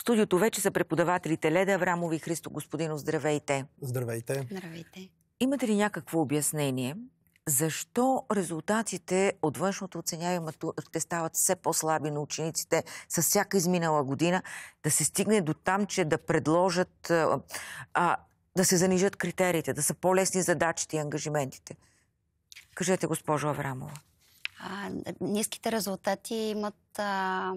В студиото вече са преподавателите Леда Аврамови и Христо Господино, Здравейте! Здравейте! Здравейте! Имате ли някакво обяснение защо резултатите от външното оценяване те стават все по-слаби на учениците с всяка изминала година, да се стигне до там, че да предложат, а, да се занижат критериите, да са по-лесни задачите и ангажиментите? Кажете, госпожо Аврамова. А, ниските резултати имат а,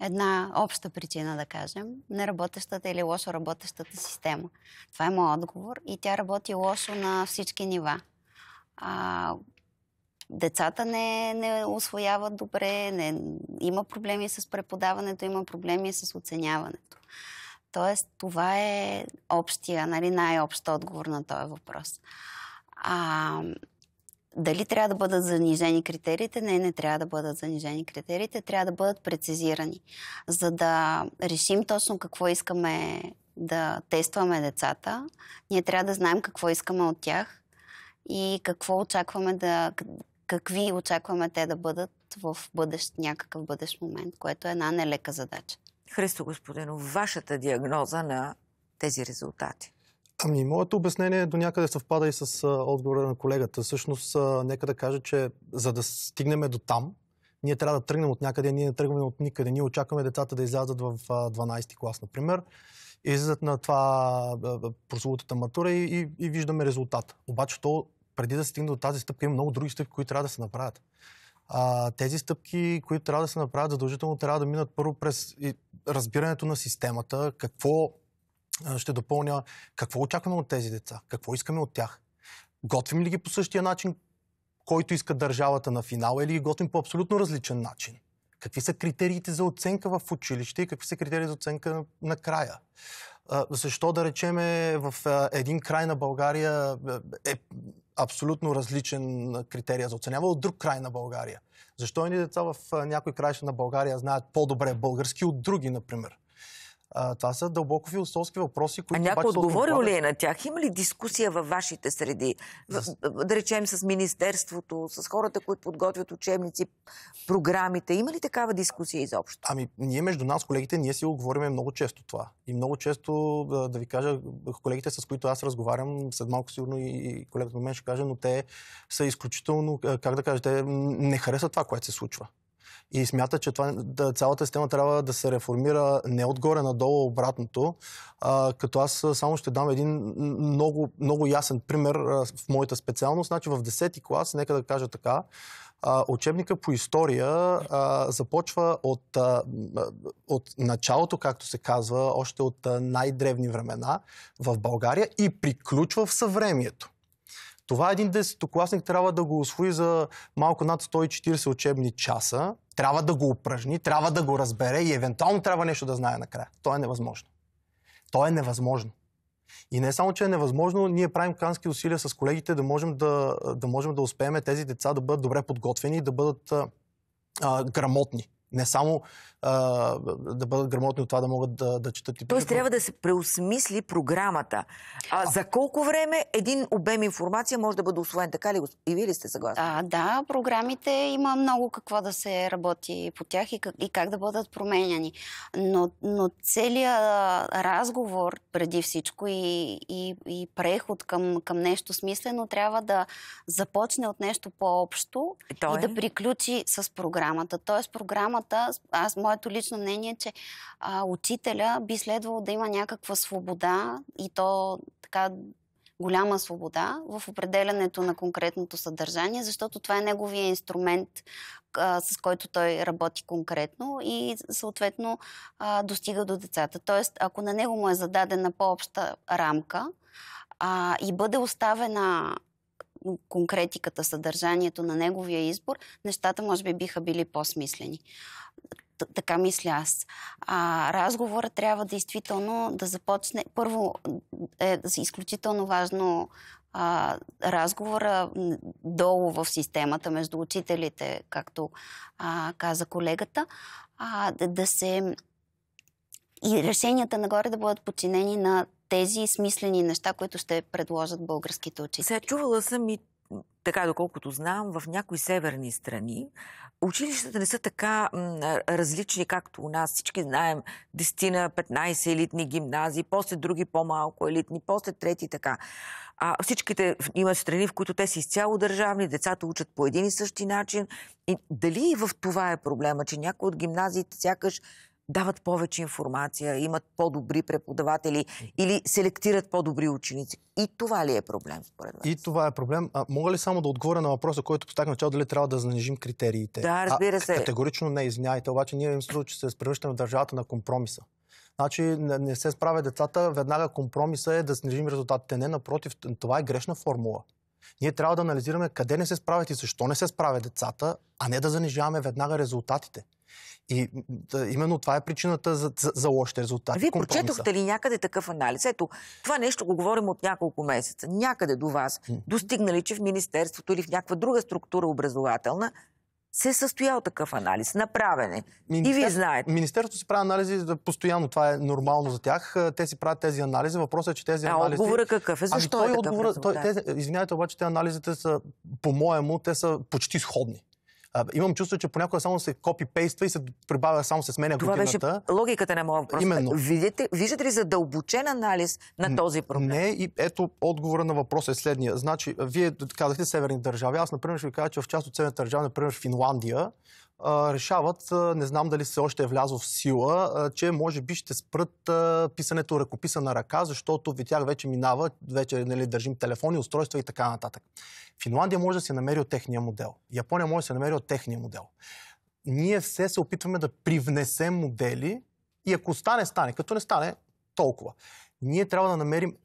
една обща причина, да кажем. Неработещата или лошо работещата система. Това е моят отговор. И тя работи лошо на всички нива. А, децата не, не освояват добре, не, има проблеми с преподаването, има проблеми с оценяването. Тоест, това е общия, нали, най-общ отговор на този въпрос. А, дали трябва да бъдат занижени критериите? Не, не трябва да бъдат занижени критериите, трябва да бъдат прецизирани, за да решим точно какво искаме да тестваме децата. Ние трябва да знаем какво искаме от тях и какво очакваме да, какви очакваме те да бъдат в бъдещ, някакъв бъдещ момент, което е една нелека задача. Христо Господинов, вашата диагноза на тези резултати? Ами, моето обяснение до някъде съвпада и с а, отговора на колегата. Всъщност, а, нека да кажа, че за да стигнем до там, ние трябва да тръгнем от някъде, ние не тръгваме от никъде. Ние очакваме децата да излязат в а, 12 клас, например, и излизат на това прословутата матура и, и, и виждаме резултат. Обаче то, преди да стигне до тази стъпка, има много други стъпки, които трябва да се направят. А, тези стъпки, които трябва да се направят задължително, трябва да минат първо през разбирането на системата, какво ще допълня какво очакваме от тези деца, какво искаме от тях. Готвим ли ги по същия начин, който иска държавата на финала или ги готвим по абсолютно различен начин? Какви са критериите за оценка в училище и какви са критерии за оценка на края? Защо да речем, в един край на България е, е абсолютно различен критерия за оценява от друг край на България? Защо едни деца в някои краища на България знаят по-добре български от други, например? това са дълбоко философски въпроси, които. А някой отговорил ли е на тях? Има ли дискусия във вашите среди? За... Да речем с Министерството, с хората, които подготвят учебници, програмите. Има ли такава дискусия изобщо? Ами, ние между нас, колегите, ние си оговориме много често това. И много често, да, да ви кажа, колегите, с които аз разговарям, след малко сигурно и колегата мен ще каже, но те са изключително, как да кажа, те не харесват това, което се случва и смята, че това, да, цялата система трябва да се реформира не отгоре надолу, обратното. А, като аз само ще дам един много, много ясен пример а, в моята специалност. Значи в 10-ти клас, нека да кажа така, а, учебника по история а, започва от, а, от началото, както се казва, още от най-древни времена в България и приключва в съвремието. Това един десетокласник трябва да го освои за малко над 140 учебни часа трябва да го упражни, трябва да го разбере и евентуално трябва нещо да знае накрая. То е невъзможно. То е невъзможно. И не само, че е невъзможно, ние правим кански усилия с колегите да можем да, да, можем да успеем тези деца да бъдат добре подготвени и да бъдат а, грамотни. Не само а, да бъдат грамотни от това да могат да, да четат и Тоест трябва да се преосмисли програмата. А, за колко време един обем информация може да бъде освоен? Така ли? И вие ли сте съгласни? А, да, програмите има много какво да се работи по тях и как, и как да бъдат променяни. Но, но целият разговор преди всичко и, и, и преход към, към нещо смислено трябва да започне от нещо по-общо и, и да е? приключи с програмата. Тоест програмата темата, аз моето лично мнение е, че а, учителя би следвало да има някаква свобода и то така голяма свобода в определянето на конкретното съдържание, защото това е неговия инструмент, а, с който той работи конкретно и съответно а, достига до децата. Тоест, ако на него му е зададена по-обща рамка а, и бъде оставена конкретиката, съдържанието на неговия избор, нещата може би биха били по-смислени. така мисля аз. А, разговора трябва действително да започне. Първо е изключително важно а, разговора долу в системата между учителите, както а, каза колегата, а, да, да се и решенията нагоре да бъдат подчинени на тези смислени неща, които ще предложат българските учители. Сега чувала съм и така доколкото знам, в някои северни страни училищата не са така различни, както у нас. Всички знаем 10-15 елитни гимназии, после други по-малко елитни, после трети така. А, всичките имат страни, в които те са изцяло държавни, децата учат по един и същи начин. И дали и в това е проблема, че някои от гимназиите сякаш дават повече информация, имат по-добри преподаватели или селектират по-добри ученици. И това ли е проблем според вас? И това е проблем. А, мога ли само да отговоря на въпроса, който поставих начало, дали трябва да занижим критериите? Да, разбира се. А, категорично не, извиняйте, обаче ние им струва, че се превръщаме в държавата на компромиса. Значи не се справя децата, веднага компромиса е да снижим резултатите. Не, напротив, това е грешна формула. Ние трябва да анализираме къде не се справят и защо не се справят децата, а не да занижаваме веднага резултатите. И да, именно това е причината за, за, за лошите резултати. Вие компромиса. прочетохте ли някъде такъв анализ? Ето, това нещо го говорим от няколко месеца. Някъде до вас, mm. достигнали, че в Министерството или в някаква друга структура образователна, се е състоял такъв анализ, направене. Министер... И вие знаете. Министерството си прави анализи постоянно, това е нормално за тях. Е, те си правят тези анализи. Въпросът е, че тези а, анализи... А отговора какъв е? Ами Защо ами, той е такъв отговора... той, те, Извинявайте, обаче те анализите са, по-моему, те са почти сходни а, имам чувство, че понякога само се копи-пейства и се прибавя, само се сменя Това годината. беше логиката на моя въпрос. Именно. Видите, виждате ли задълбочен анализ на този проблем? Не, и ето отговора на въпроса е следния. Значи, вие казахте северни държави. Аз, например, ще ви кажа, че в част от северните държави, например, Финландия, решават, не знам дали се още е влязло в сила, че може би ще спрат писането ръкописа на ръка, защото ви тях вече минава, вече нали, държим телефони, устройства и така нататък. Финландия може да се намери от техния модел. Япония може да се намери от техния модел. Ние все се опитваме да привнесем модели и ако стане, стане. Като не стане, толкова. Ние трябва да намерим,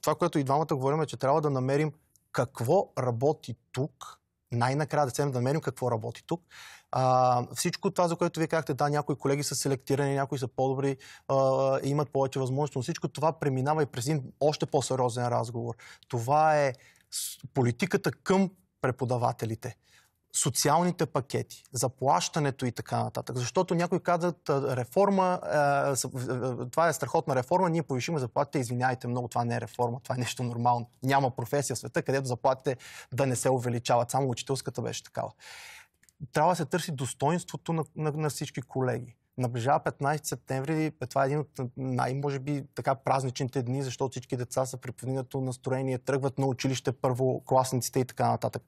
това, което и двамата говорим, е, че трябва да намерим какво работи тук, най-накрая да седнем да намерим какво работи тук. А, всичко това, за което вие казахте, да, някои колеги са селектирани, някои са по-добри, а, имат повече възможности, но всичко това преминава и през един още по-сериозен разговор. Това е политиката към преподавателите социалните пакети, заплащането и така нататък. Защото някои казват реформа, това е страхотна реформа, ние повишиме заплатите, извинявайте много, това не е реформа, това е нещо нормално. Няма професия в света, където заплатите да не се увеличават. Само учителската беше такава. Трябва да се търси достоинството на, на, на всички колеги. Наближава 15 септември, е, това е един от най-може би така празничните дни, защото всички деца са при повдигнато настроение, тръгват на училище първокласниците и така нататък.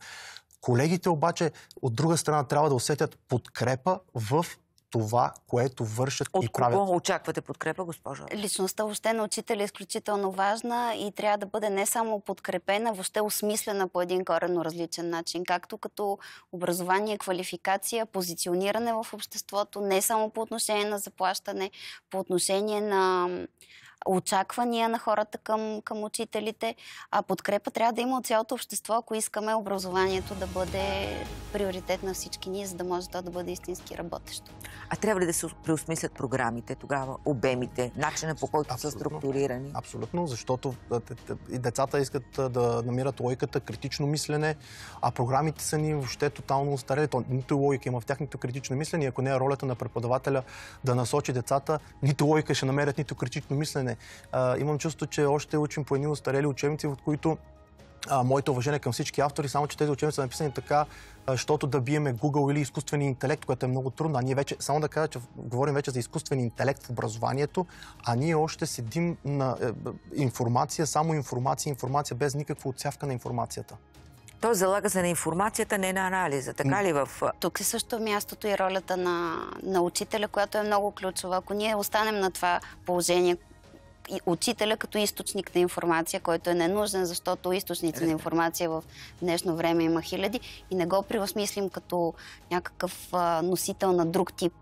Колегите обаче, от друга страна, трябва да усетят подкрепа в това, което вършат От и правят. От кого очаквате подкрепа, госпожа? Личността въобще на учителя е изключително важна и трябва да бъде не само подкрепена, въобще осмислена по един коренно различен начин, както като образование, квалификация, позициониране в обществото, не само по отношение на заплащане, по отношение на очаквания на хората към, към учителите, а подкрепа трябва да има от цялото общество, ако искаме образованието да бъде приоритет на всички ние, за да може то да бъде истински работещо. А трябва ли да се преосмислят програмите тогава, обемите, начина по който Абсолютно. са структурирани? Абсолютно, защото децата искат да намират логиката, критично мислене, а програмите са ни въобще тотално устарели. То, нито е логика има в тях, нито критично мислене. Ако не е ролята на преподавателя да насочи децата, нито логика ще намерят, нито критично мислене. А, имам чувство, че още учим по едни устарели учебници, от които а, моите уважения към всички автори, само че тези учебници са написани така, защото да биеме Google или изкуствен интелект, което е много трудно. А ние вече, само да кажа, че говорим вече за изкуствен интелект в образованието, а ние още седим на е, информация, само информация, информация без никаква отсявка на информацията. Той залага се на информацията, не на анализа. Така ли в... Тук е също мястото и ролята на, на учителя, която е много ключова. Ако ние останем на това положение, учителя като източник на информация, който е ненужен, защото източници на информация в днешно време има хиляди и не го превъзмислим като някакъв носител на друг тип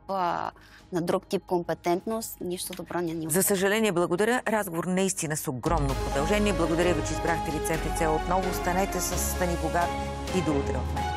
на друг тип компетентност, нищо добро не ни За съжаление, благодаря. Разговор наистина с огромно продължение. Благодаря ви, че избрахте лицето цел отново. Останете с Стани Богат и до утре от мен.